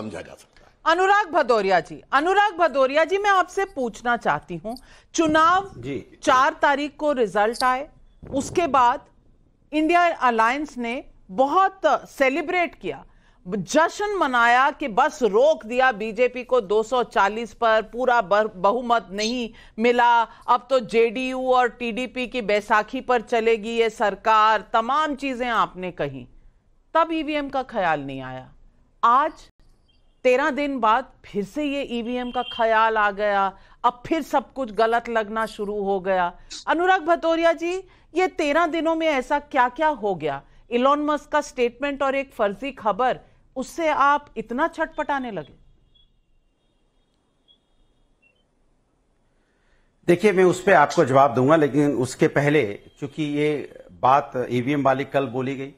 समझा जा सकता है अनुराग भदौरिया जी अनुराग भदौरिया जी मैं आपसे पूछना चाहती हूं चुनाव जी चार तारीख को रिजल्ट आए उसके बाद इंडिया अलायंस ने बहुत सेलिब्रेट किया जश्न मनाया कि बस रोक दिया बीजेपी को 240 पर पूरा बहुमत नहीं मिला अब तो जेडीयू और टीडीपी की बैसाखी पर चलेगी ये सरकार तमाम चीजें आपने कही तब ईवीएम का ख्याल नहीं आया आज तेरह दिन बाद फिर से ये ईवीएम e का ख्याल आ गया अब फिर सब कुछ गलत लगना शुरू हो गया अनुराग भतोरिया जी ये तेरह दिनों में ऐसा क्या क्या हो गया इलॉन मस्क का स्टेटमेंट और एक फर्जी खबर उससे आप इतना छटपटाने लगे देखिए मैं उस पर आपको जवाब दूंगा लेकिन उसके पहले चूंकि ये बात ईवीएम e वाली कल बोली गई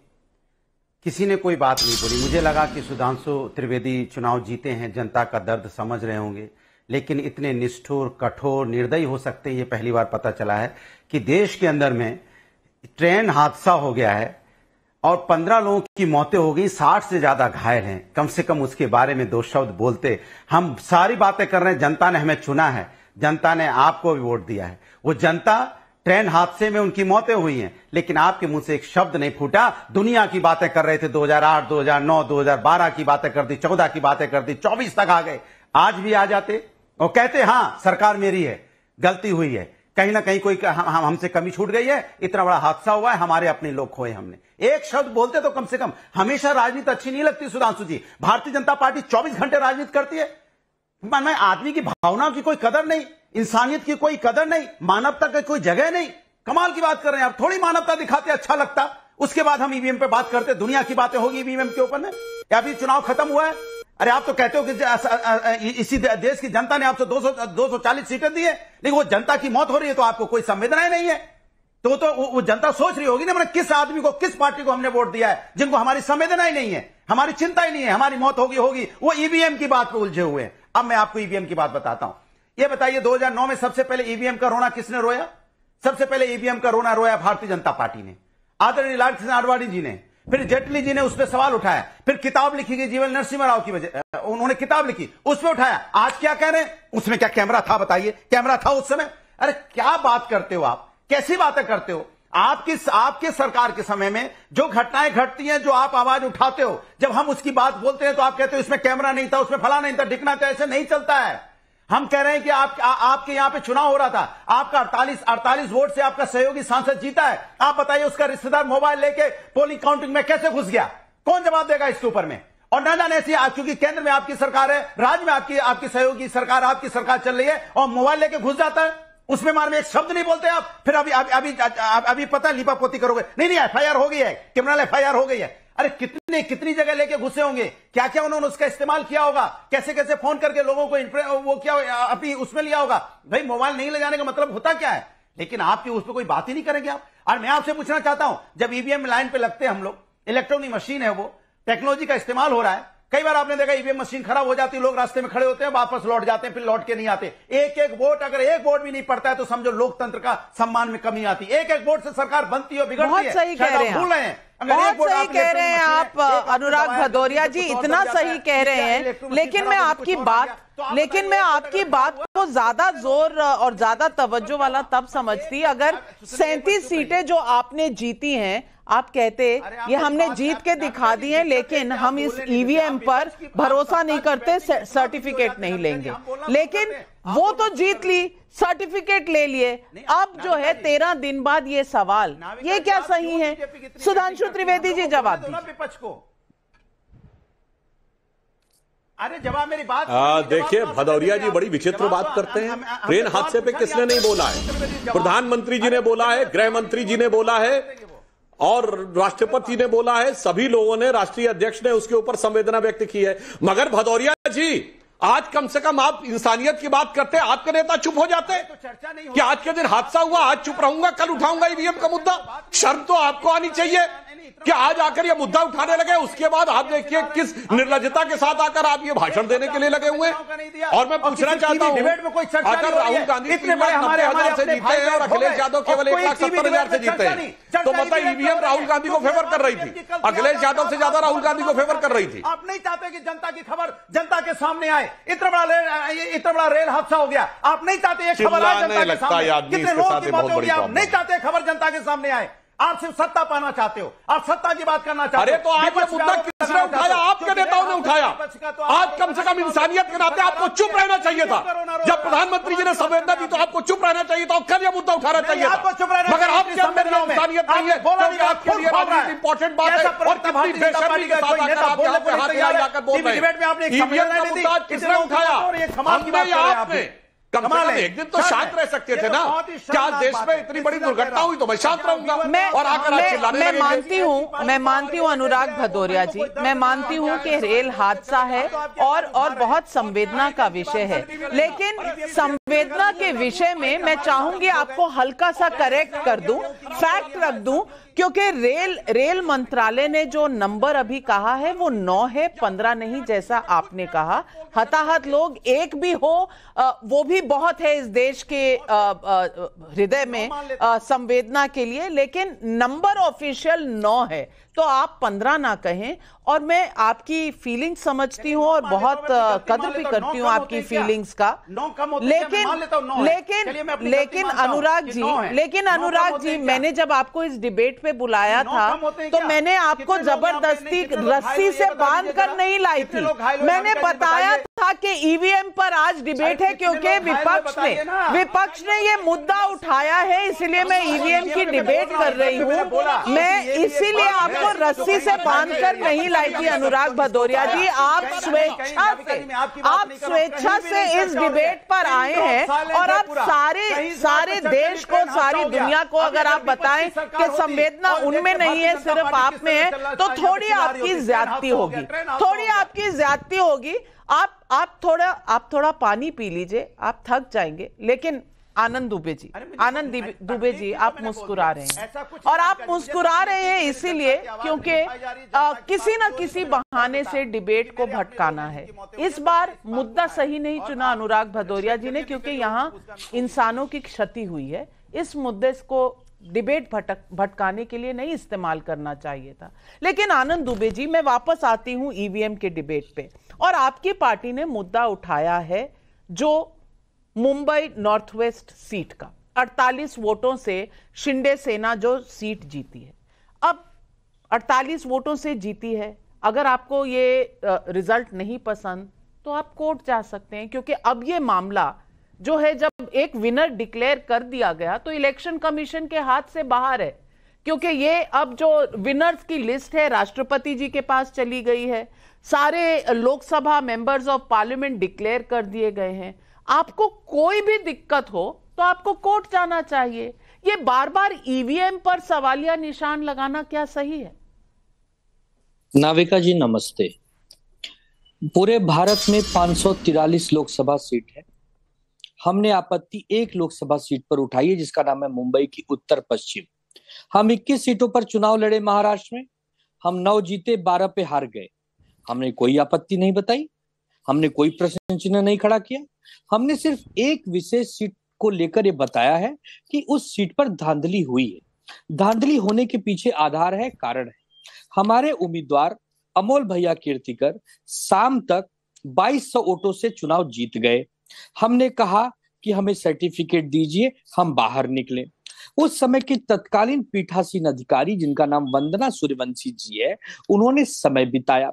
किसी ने कोई बात नहीं बोली मुझे लगा कि सुधांशु त्रिवेदी चुनाव जीते हैं जनता का दर्द समझ रहे होंगे लेकिन इतने निष्ठुर कठोर निर्दयी हो सकते हैं ये पहली बार पता चला है कि देश के अंदर में ट्रेन हादसा हो गया है और पंद्रह लोगों की मौतें हो गई साठ से ज्यादा घायल हैं कम से कम उसके बारे में दो शब्द बोलते हम सारी बातें कर रहे हैं जनता ने हमें चुना है जनता ने आपको भी वोट दिया है वो जनता ट्रेन हादसे में उनकी मौतें हुई हैं लेकिन आपके मुंह से एक शब्द नहीं फूटा दुनिया की बातें कर रहे थे 2008 2009 2012 की बातें कर दी 14 की बातें कर दी 24 तक आ गए आज भी आ जाते और कहते हां सरकार मेरी है गलती हुई है कहीं ना कहीं कोई हम हमसे कमी छूट गई है इतना बड़ा हादसा हुआ है हमारे अपने लोग खोए हमने एक शब्द बोलते तो कम से कम हमेशा राजनीति तो अच्छी नहीं लगती सुधांशु जी भारतीय जनता पार्टी 24 घंटे राजनीति करती है मैं आदमी की भावनाओं की कोई कदर नहीं इंसानियत की कोई कदर नहीं मानवता की कोई जगह नहीं कमाल की बात कर रहे हैं आप थोड़ी मानवता दिखाते अच्छा लगता उसके बाद हम ईवीएम e पे बात करते दुनिया की बातें होगी ईवीएम e के ऊपर में या फिर चुनाव खत्म हुआ है अरे आप तो कहते हो कि इसी देश की जनता ने आपसे सौ चालीस सीटें दी है लेकिन वो जनता की मौत हो रही है तो आपको कोई संवेदनाएं नहीं है तो तो वो जनता सोच रही होगी ना मैंने किस आदमी को किस पार्टी को हमने वोट दिया है जिनको हमारी संवेदना ही नहीं है हमारी चिंता ही नहीं है हमारी मौत होगी होगी वो ईवीएम e की बात पर उलझे हुए हैं अब मैं आपको ईवीएम की बात बताता हूं ये बताइए 2009 में सबसे पहले ईवीएम e का रोना किसने रोया सबसे पहले ईवीएम e का रोना रोया भारतीय जनता पार्टी ने आदरणीय लाल कृष्ण आडवाणी जी ने फिर जेटली जी ने उस पर सवाल उठाया फिर किताब लिखी गई जीवन नरसिंह राव की वजह उन्होंने किताब लिखी उसमें उठाया आज क्या कह रहे हैं उसमें क्या कैमरा था बताइए कैमरा था उस समय अरे क्या बात करते हो आप कैसी बातें करते हो आपकी आपके सरकार के समय में जो घटनाएं घटती हैं जो आप आवाज उठाते हो जब हम उसकी बात बोलते हैं तो आप कहते हो इसमें कैमरा नहीं था उसमें फला नहीं था ढिकना था तो ऐसे नहीं चलता है हम कह रहे हैं कि आप, आ, आपके यहाँ पे चुनाव हो रहा था आपका 48 48 वोट से आपका सहयोगी सांसद जीता है आप बताइए उसका रिश्तेदार मोबाइल लेके पोलिंग काउंटिंग में कैसे घुस गया कौन जवाब देगा इसके ऊपर में और ना जाने ऐसी चूंकि केंद्र में आपकी सरकार है राज्य में आपकी आपकी सहयोगी सरकार आपकी सरकार चल रही है और मोबाइल लेके घुस जाता है उसमें मार में एक शब्द नहीं बोलते आप फिर अभी अभी अभी, अभी पता लिपापोती करोगे नहीं नहीं एफ आई आर हो गई है क्रिमिनल एफ आई आर हो गई है अरे कितने कितनी जगह लेके घुसे होंगे क्या क्या उन्होंने उसका इस्तेमाल किया होगा कैसे कैसे फोन करके लोगों को वो क्या अभी उसमें लिया होगा भाई मोबाइल नहीं ले जाने का मतलब होता क्या है लेकिन आपकी उस पर कोई बात ही नहीं करेंगे आप और मैं आपसे पूछना चाहता हूं जब ईवीएम e लाइन पे लगते हैं हम लोग इलेक्ट्रॉनिक मशीन है वो टेक्नोलॉजी का इस्तेमाल हो रहा है कई बार आपने देखा ईवीएम e मशीन खराब हो जाती है लोग रास्ते में खड़े होते हैं वापस लौट जाते हैं फिर लौट के नहीं आते एक एक वोट अगर एक वोट भी नहीं पड़ता है तो समझो लोकतंत्र का सम्मान में कमी आती है एक एक वोट से सरकार बनती है बिगड़ती है सही कह रहे हैं भूल रहे हैं e तो तो बहुत सही कह रहे हैं आप अनुराग भदौरिया जी इतना सही कह रहे हैं लेकिन मैं आपकी बात तो लेकिन मैं आपकी बात को ज्यादा जोर और ज्यादा तवज्जो वाला तब समझती अगर सैंतीस सीटें जो आपने जीती हैं आप कहते ये तो हमने जीत के दिखा दिए लेकिन हम इस ईवीएम e पर भरोसा नहीं करते सर्टिफिकेट नहीं लेंगे लेकिन वो तो जीत ली सर्टिफिकेट ले लिए अब जो है तेरह दिन बाद ये सवाल ये क्या सही है सुधांशु त्रिवेदी जी जवाब विपक्ष को अरे जवाब मेरी बात देखिए भदौरिया जी बड़ी विचित्र बात करते हैं ट्रेन हादसे पे किसने नहीं बोला है प्रधानमंत्री जी ने बोला है गृह मंत्री जी ने बोला है और राष्ट्रपति ने बोला है सभी लोगों ने राष्ट्रीय अध्यक्ष ने उसके ऊपर संवेदना व्यक्त की है मगर भदौरिया जी आज कम से कम आप इंसानियत की बात करते आपके नेता चुप हो जाते तो चर्चा नहीं कि आज के दिन हादसा हुआ आज चुप रहूंगा कल उठाऊंगा ईवीएम का मुद्दा शर्म तो आपको आनी चाहिए कि आज आकर ये मुद्दा उठाने लगे उसके बाद आप देखिए किस निर्लजता के साथ आकर आप ये भाषण देने के लिए लगे हुए और मैं पूछना चाहता हूँ अगर राहुल गांधी इतने बड़े हमारे हजार से जीते हैं और अखिलेश यादव केवल एक लाख सत्तर हजार से जीते हैं तो मतलब e ईवीएम राहुल गांधी को फेवर कर रही थी अखिलेश यादव से ज्यादा राहुल गांधी को फेवर कर रही थी आप नहीं चाहते कि जनता की खबर जनता के सामने आए इतना बड़ा इतना बड़ा रेल हादसा हो गया आप नहीं चाहते खबर जनता के सामने आप नहीं चाहते खबर जनता के सामने आए आप सिर्फ सत्ता पाना चाहते हो आप सत्ता की बात करना चाहते हो अरे तो आप ये मुद्दा किसने उठाया आपके नेताओं ने उठाया तो आज कम से कम इंसानियत के नाते आपको चुप रहना चाहिए था जब प्रधानमंत्री जी ने संवेदना दी तो आपको चुप रहना चाहिए था कल यह मुद्दा उठाना चाहिए आपको चुप रहना मगर आपके अंदर इंसानियत नहीं है इंपॉर्टेंट बात है और कितनी बेशर्मी के साथ आकर आप हाथ बोल रहे हैं ये मुद्दा किसने उठाया हमने आपने कम से एक दिन तो शांत रह सकते थे तो ना क्या देश में इतनी बड़ी दुर्घटना हुई तो मैं शांत रहूंगा और आकर मैं मानती हूँ मैं मानती हूँ अनुराग भदौरिया जी मैं मानती हूँ कि रेल हादसा है और और बहुत संवेदना का विषय है लेकिन संवेदना के विषय में मैं चाहूंगी आपको हल्का सा करेक्ट कर दूं फैक्ट रख दूं क्योंकि रेल रेल मंत्रालय ने जो नंबर अभी कहा है वो नौ है पंद्रह नहीं जैसा आपने कहा हताहत लोग एक भी हो वो भी भी बहुत है इस देश के हृदय में संवेदना के लिए लेकिन नंबर ऑफिशियल नौ है तो आप पंद्रह ना कहें और मैं आपकी फीलिंग समझती हूँ और बहुत कदर भी करती हूँ आपकी फीलिंग्स का लेकिन लेकिन लेकिन अनुराग जी लेकिन अनुराग जी मैंने जब आपको इस डिबेट पे बुलाया था तो मैंने आपको जबरदस्ती रस्सी से बांध कर नहीं लाई थी मैंने बताया था कि ईवीएम e पर आज अच्छा, डिबेट है क्योंकि विपक्ष ने विपक्ष ने ये मुद्दा उठाया है इसलिए मैं ईवीएम e की डिबेट तो कर रही हूँ मैं इसीलिए आपको रस्सी से बांधकर नहीं तो लाई थी अनुराग तो भदौरिया जी आप स्वेच्छा से आप स्वेच्छा से इस डिबेट पर आए हैं अच्छा और आप सारे सारे देश को सारी अच्छा दुनिया को अगर आप बताएं कि संवेदना उनमें नहीं है सिर्फ आप में है तो थोड़ी आपकी ज्यादती होगी थोड़ी आपकी ज्यादती होगी आप आप थोड़ा आप थोड़ा पानी पी लीजिए आप थक जाएंगे लेकिन आनंद दुबे जी आनंद दुबे जी आप मुस्कुरा रहे हैं और आप मुस्कुरा रहे हैं इसीलिए क्योंकि किसी न किसी बहाने से डिबेट को भटकाना है इस बार मुद्दा सही नहीं चुना अनुराग भदौरिया जी ने क्योंकि यहाँ इंसानों की क्षति हुई है इस मुद्दे को डिबेट भटक भटकाने के लिए नहीं इस्तेमाल करना चाहिए था लेकिन आनंद दुबे जी मैं वापस आती हूँ ईवीएम e के डिबेट पे और आपकी पार्टी ने मुद्दा उठाया है जो मुंबई नॉर्थ वेस्ट सीट का 48 वोटों से शिंदे सेना जो सीट जीती है अब 48 वोटों से जीती है अगर आपको ये रिजल्ट नहीं पसंद तो आप कोर्ट जा सकते हैं क्योंकि अब ये मामला जो है जब एक विनर डिक्लेयर कर दिया गया तो इलेक्शन कमीशन के हाथ से बाहर है क्योंकि ये अब जो विनर्स की लिस्ट है राष्ट्रपति जी के पास चली गई है सारे Lok Sabha members of parliament declare कर दिए गए हैं आपको कोई भी दिक्कत हो तो आपको कोर्ट जाना चाहिए ये बार बार ईवीएम पर सवालिया निशान लगाना क्या सही है नाविका जी नमस्ते पूरे भारत में पांच लोकसभा सीट है हमने आपत्ति एक लोकसभा सीट पर उठाई है जिसका नाम है मुंबई की उत्तर पश्चिम हम 21 सीटों पर चुनाव लड़े महाराष्ट्र में हम नौ जीते बारह पे हार गए हमने कोई आपत्ति नहीं बताई हमने कोई प्रश्न चिन्ह नहीं खड़ा किया हमने सिर्फ एक विशेष सीट को लेकर ये बताया है कि उस सीट पर धांधली हुई है धांधली होने के पीछे आधार है कारण है हमारे उम्मीदवार अमोल भैया कीर्तिकर शाम तक 2200 वोटों से चुनाव जीत गए हमने कहा कि हमें सर्टिफिकेट दीजिए हम बाहर निकले उस समय के तत्कालीन पीठासीन अधिकारी जिनका नाम वंदना सूर्यवंशी जी है उन्होंने समय बिताया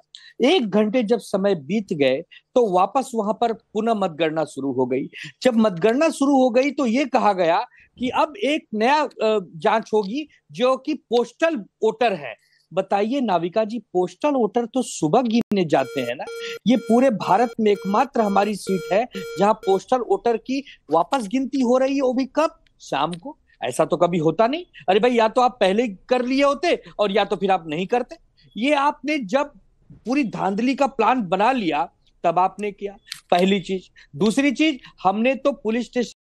एक घंटे जब समय बीत गए तो वापस वहां पर पुनः मतगणना शुरू हो गई जब मतगणना शुरू हो गई तो ये कहा गया कि अब एक नया जांच होगी जो कि पोस्टल वोटर है बताइए नाविका जी पोस्टल वोटर तो सुबह गिनने जाते हैं ना ये पूरे भारत में एकमात्र हमारी सीट है जहां पोस्टल वोटर की वापस गिनती हो रही है वो भी कब शाम को ऐसा तो कभी होता नहीं अरे भाई या तो आप पहले कर लिए होते और या तो फिर आप नहीं करते ये आपने जब पूरी धांधली का प्लान बना लिया तब आपने किया पहली चीज दूसरी चीज हमने तो पुलिस स्टेशन